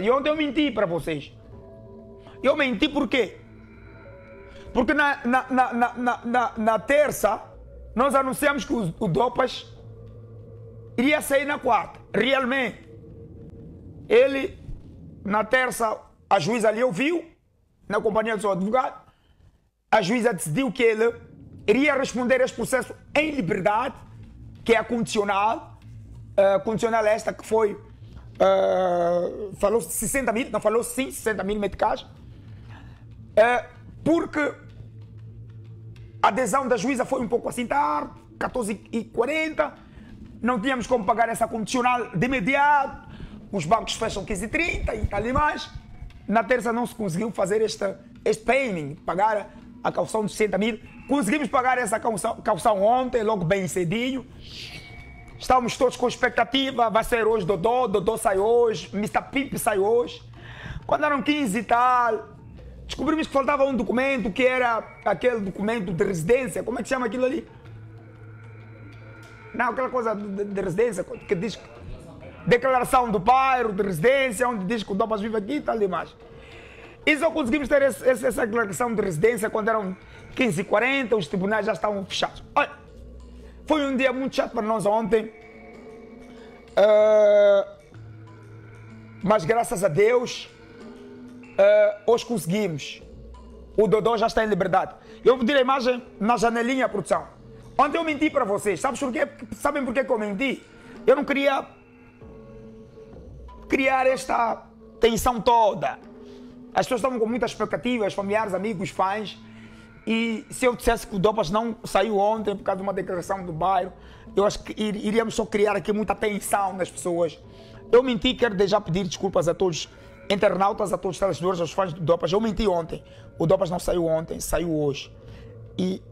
E ontem eu menti para vocês. Eu menti por quê? Porque na, na, na, na, terça nós anunciamos que o, o Dopas iria sair na quarta. Realmente. Ele, na terça, a juíza ali ouviu, na companhia do seu advogado. A juíza decidiu que ele iria responder este processo em liberdade, que é condicional. Uh, condicional esta que foi Uh, falou 60 mil, não falou sim, 60 mil meticais, uh, é, porque a adesão da juíza foi um pouco assim tarde, 14h40, não tínhamos como pagar essa condicional de imediato, os bancos fecham 15h30 e tal e mais. Na terça não se conseguiu fazer esta, este payment, pagar a caução de 60 mil. Conseguimos pagar essa caução, caução ontem, logo bem cedinho. Estávamos todos com expectativa, vai ser hoje Dodô, Dodô sai hoje, Mr. Pimp sai hoje. Quando eram 15 e tal, descobrimos que faltava um documento que era aquele documento de residência, como é que chama aquilo ali? Não, aquela coisa de, de residência que diz declaração do bairro, de residência, onde diz que o Domas vive aqui e tal demais. E só conseguimos ter esse, essa declaração de residência quando eram 15h40, os tribunais já estavam fechados. Olha, foi um dia muito chato para nós ontem. Uh, mas graças a Deus, uh, hoje conseguimos. O Dodô já está em liberdade. Eu vou pedir a imagem na janelinha, produção. Ontem eu menti para vocês. Sabes Sabem por que eu menti? Eu não queria criar esta tensão toda. As pessoas estavam com muitas expectativas, familiares, amigos, fãs. E se eu dissesse que o Dopas não saiu ontem por causa de uma declaração do bairro, eu acho que iríamos só criar aqui muita tensão nas pessoas. Eu menti, quero já pedir desculpas a todos internautas, a todos os telespectadores, aos fãs do Dopas. Eu menti ontem. O Dopas não saiu ontem, saiu hoje. E,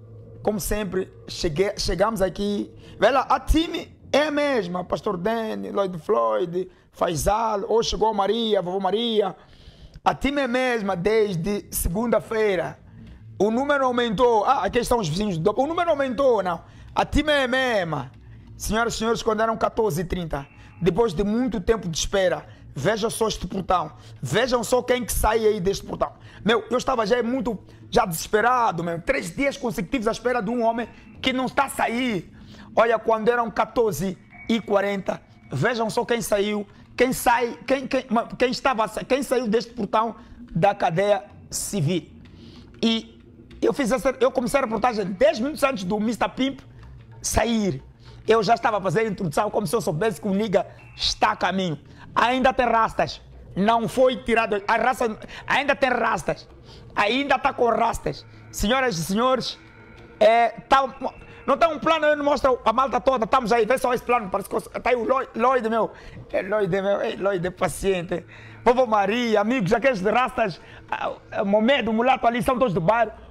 como sempre, cheguei, chegamos aqui. Vela, a time é a mesma. Pastor Danny, Lloyd Floyd, Faisal. Hoje chegou a Maria, a vovó Maria. A time é a mesma desde segunda-feira. O número aumentou. Ah, aqui estão os vizinhos do Dopas. O número aumentou, não. A ti é Senhoras e senhores, quando eram 14h30, depois de muito tempo de espera, vejam só este portão. Vejam só quem que sai aí deste portão. Meu, eu estava já muito já desesperado, meu. Três dias consecutivos à espera de um homem que não está a sair. Olha, quando eram 14h40, vejam só quem saiu. Quem sai, quem, quem, quem, estava, quem saiu deste portão da cadeia civil. E eu fiz essa, eu comecei a reportagem 10 minutos antes do Mr. Pimp sair. Eu já estava fazendo introdução como se eu soubesse que o Niga está a caminho. Ainda tem rastas. Não foi tirado. A raça ainda tem rastas. Ainda está com rastas. Senhoras e senhores, é, tá, não tem um plano, eu não mostro a malta toda. Estamos aí, vê só esse plano. Parece que está aí o Lloyd, meu. É Lloyd, meu. É Lloyd, paciente. Povo Maria, amigos, aqueles de rastas, ah, é, Momedo, mulato ali, são todos do bairro.